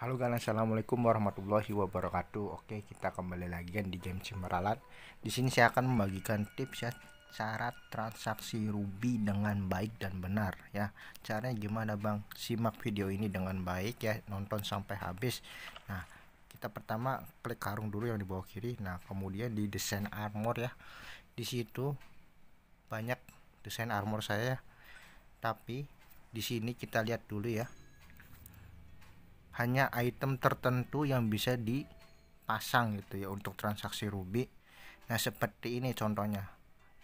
Halo guys, assalamualaikum warahmatullahi wabarakatuh. Oke, kita kembali lagi kan di game Cimeralat. Di sini saya akan membagikan tips ya cara transaksi Ruby dengan baik dan benar ya. Caranya gimana bang? Simak video ini dengan baik ya, nonton sampai habis. Nah, kita pertama klik karung dulu yang di bawah kiri. Nah, kemudian di desain armor ya. Di situ banyak desain armor saya. Ya. Tapi di sini kita lihat dulu ya hanya item tertentu yang bisa dipasang gitu ya untuk transaksi ruby nah seperti ini contohnya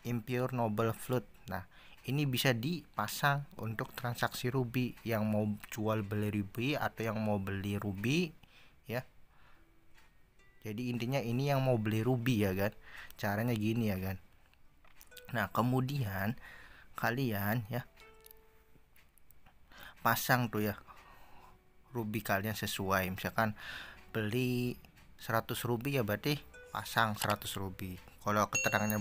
impure noble flute nah ini bisa dipasang untuk transaksi ruby yang mau jual beli ruby atau yang mau beli ruby ya jadi intinya ini yang mau beli ruby ya kan caranya gini ya kan nah kemudian kalian ya pasang tuh ya rubi kalian sesuai misalkan beli 100 rubi ya berarti pasang 100 rubi kalau keterangannya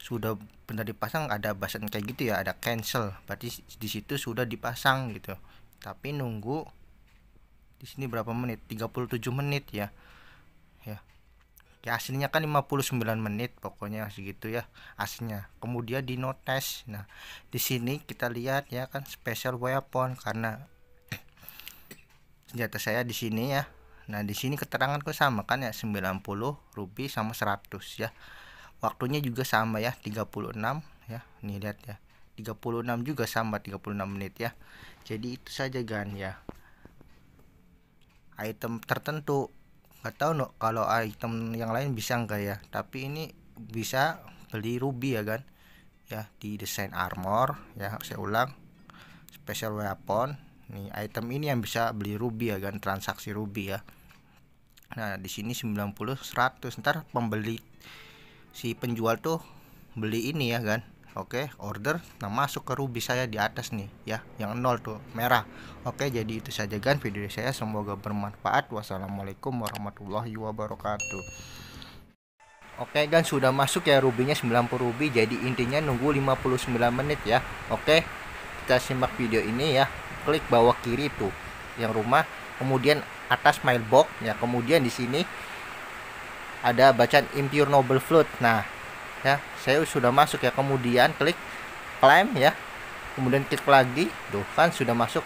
sudah benar dipasang ada basen kayak gitu ya ada cancel berarti di situ sudah dipasang gitu tapi nunggu di sini berapa menit 37 menit ya ya ya aslinya kan 59 menit pokoknya segitu ya aslinya kemudian di notes nah di sini kita lihat ya kan special weapon karena senjata saya di sini ya nah di sini keteranganku sama kan ya 90 rupi sama 100 ya waktunya juga sama ya 36 ya nih lihat ya 36 juga sama 36 menit ya jadi itu saja gan ya item tertentu nggak tahu no, kalau item yang lain bisa enggak ya tapi ini bisa beli ruby ya kan ya di desain armor ya saya ulang special weapon Nih, item ini yang bisa beli ruby ya kan, transaksi ruby ya. Nah, di sini 90 100. Ntar pembeli si penjual tuh beli ini ya kan. Oke, order. Nah, masuk ke ruby saya di atas nih ya, yang nol tuh merah. Oke, jadi itu saja kan video saya. Semoga bermanfaat. Wassalamualaikum warahmatullahi wabarakatuh. Oke kan sudah masuk ya rubinya 90 rubi jadi intinya nunggu 59 menit ya. Oke. Kita simak video ini ya klik bawah kiri itu yang rumah kemudian atas mailbox ya kemudian di sini ada bacaan impure noble flood nah ya saya sudah masuk ya kemudian klik claim ya kemudian klik lagi tuh kan sudah masuk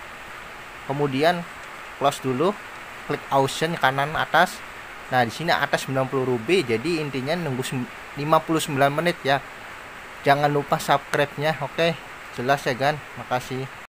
kemudian close dulu klik auction kanan atas nah di sini atas 90 ruby jadi intinya nunggu 59 menit ya jangan lupa subscribe nya oke okay? jelas ya kan makasih